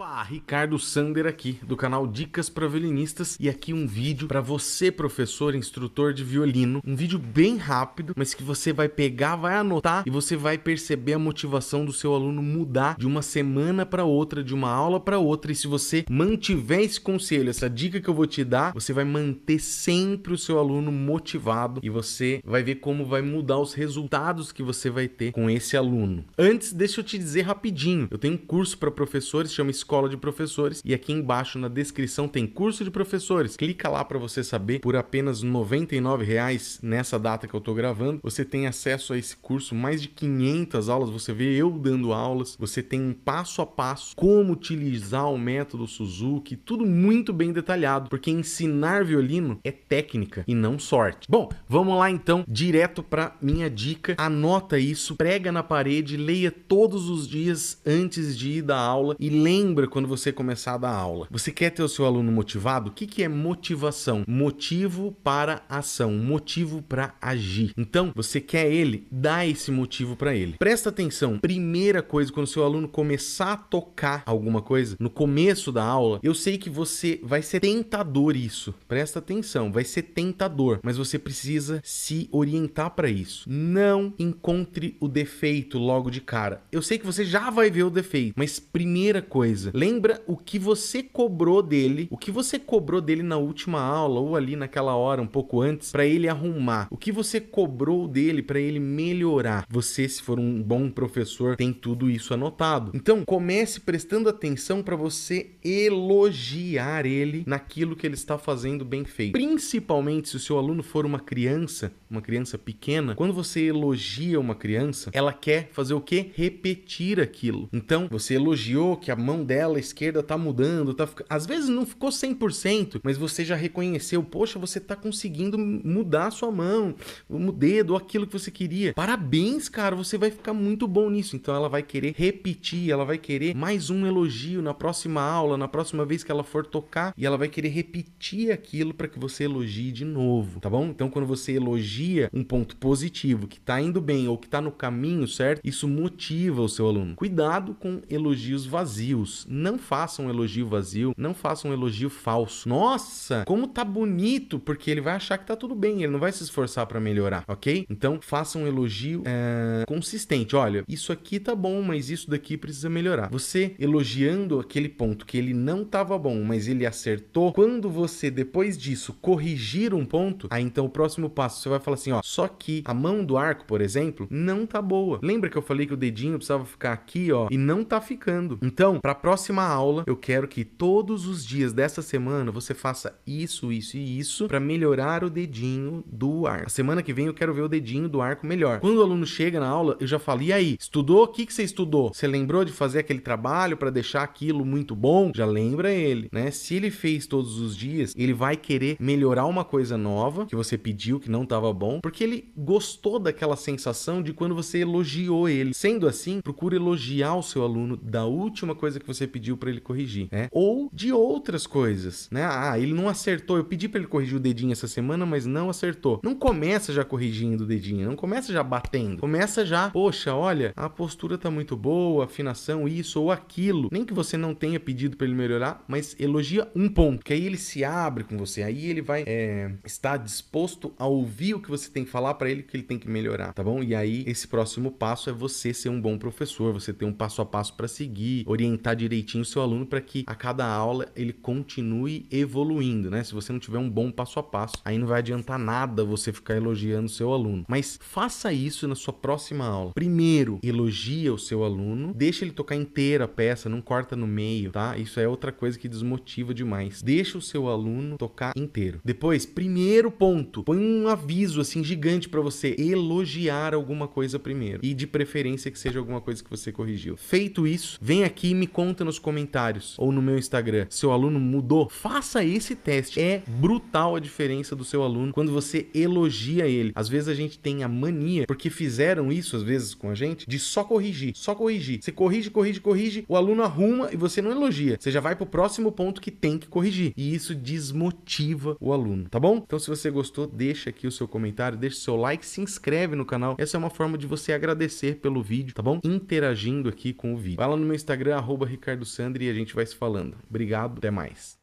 Opa, Ricardo Sander aqui do canal Dicas para Violinistas e aqui um vídeo para você, professor, instrutor de violino, um vídeo bem rápido, mas que você vai pegar, vai anotar e você vai perceber a motivação do seu aluno mudar de uma semana para outra, de uma aula para outra. E se você mantiver esse conselho, essa dica que eu vou te dar, você vai manter sempre o seu aluno motivado e você vai ver como vai mudar os resultados que você vai ter com esse aluno. Antes, deixa eu te dizer rapidinho, eu tenho um curso para professores chama Escola de Professores e aqui embaixo na descrição tem curso de professores. Clica lá para você saber por apenas R$ 99,00 nessa data que eu estou gravando. Você tem acesso a esse curso, mais de 500 aulas, você vê eu dando aulas, você tem um passo a passo como utilizar o método Suzuki, tudo muito bem detalhado, porque ensinar violino é técnica e não sorte. Bom, vamos lá então direto para minha dica. Anota isso, prega na parede, leia todos os dias antes de ir da aula e lembre lembra quando você começar a dar aula? Você quer ter o seu aluno motivado? O que, que é motivação? Motivo para ação, motivo para agir. Então, você quer ele, dá esse motivo para ele. Presta atenção. Primeira coisa, quando seu aluno começar a tocar alguma coisa, no começo da aula, eu sei que você vai ser tentador isso. Presta atenção, vai ser tentador, mas você precisa se orientar para isso. Não encontre o defeito logo de cara. Eu sei que você já vai ver o defeito, mas primeira coisa coisa. Lembra o que você cobrou dele, o que você cobrou dele na última aula ou ali naquela hora um pouco antes para ele arrumar. O que você cobrou dele para ele melhorar. Você, se for um bom professor, tem tudo isso anotado. Então, comece prestando atenção para você elogiar ele naquilo que ele está fazendo bem feito. Principalmente se o seu aluno for uma criança, uma criança pequena, quando você elogia uma criança, ela quer fazer o que? Repetir aquilo. Então, você elogiou que a mão dela dela, esquerda, tá mudando, tá fica... às vezes não ficou 100%, mas você já reconheceu, poxa, você tá conseguindo mudar a sua mão, o dedo, aquilo que você queria. Parabéns, cara, você vai ficar muito bom nisso. Então ela vai querer repetir, ela vai querer mais um elogio na próxima aula, na próxima vez que ela for tocar, e ela vai querer repetir aquilo para que você elogie de novo, tá bom? Então quando você elogia um ponto positivo que tá indo bem ou que tá no caminho certo, isso motiva o seu aluno. Cuidado com elogios vazios não faça um elogio vazio, não faça um elogio falso. Nossa, como tá bonito, porque ele vai achar que tá tudo bem, ele não vai se esforçar para melhorar, ok? Então faça um elogio é, consistente. Olha, isso aqui tá bom, mas isso daqui precisa melhorar. Você elogiando aquele ponto que ele não tava bom, mas ele acertou, quando você depois disso corrigir um ponto, aí então o próximo passo você vai falar assim, ó, só que a mão do arco, por exemplo, não tá boa. Lembra que eu falei que o dedinho precisava ficar aqui, ó, e não tá ficando. Então, para próxima aula, eu quero que todos os dias dessa semana você faça isso, isso e isso para melhorar o dedinho do arco. A semana que vem eu quero ver o dedinho do arco melhor. Quando o aluno chega na aula, eu já falo: "E aí, estudou? O que que você estudou? Você lembrou de fazer aquele trabalho para deixar aquilo muito bom?" Já lembra ele, né? Se ele fez todos os dias, ele vai querer melhorar uma coisa nova que você pediu que não estava bom, porque ele gostou daquela sensação de quando você elogiou ele. Sendo assim, procura elogiar o seu aluno da última coisa que você você pediu para ele corrigir, né? Ou de outras coisas, né? Ah, ele não acertou, eu pedi para ele corrigir o dedinho essa semana, mas não acertou. Não começa já corrigindo o dedinho, não começa já batendo. Começa já, poxa, olha, a postura tá muito boa, afinação isso ou aquilo. Nem que você não tenha pedido para ele melhorar, mas elogia um ponto, que aí ele se abre com você, aí ele vai é, estar disposto a ouvir o que você tem que falar para ele que ele tem que melhorar, tá bom? E aí esse próximo passo é você ser um bom professor, você ter um passo a passo para seguir, orientar direito direitinho o seu aluno para que a cada aula ele continue evoluindo, né? Se você não tiver um bom passo a passo, aí não vai adiantar nada você ficar elogiando o seu aluno. Mas faça isso na sua próxima aula. Primeiro, elogia o seu aluno, deixa ele tocar inteira a peça, não corta no meio, tá? Isso é outra coisa que desmotiva demais. Deixa o seu aluno tocar inteiro. Depois, primeiro ponto, põe um aviso assim gigante para você elogiar alguma coisa primeiro e de preferência que seja alguma coisa que você corrigiu. Feito isso, vem aqui e me conta nos comentários ou no meu Instagram se o aluno mudou, faça esse teste. É brutal a diferença do seu aluno quando você elogia ele. Às vezes a gente tem a mania, porque fizeram isso às vezes com a gente, de só corrigir, só corrigir. Você corrige, corrige, corrige, o aluno arruma e você não elogia. Você já vai pro próximo ponto que tem que corrigir. E isso desmotiva o aluno, tá bom? Então se você gostou, deixa aqui o seu comentário, deixa o seu like, se inscreve no canal. Essa é uma forma de você agradecer pelo vídeo, tá bom? Interagindo aqui com o vídeo. Vai lá no meu Instagram, arroba Ricardo Ricardo Sandri e a gente vai se falando. Obrigado, até mais.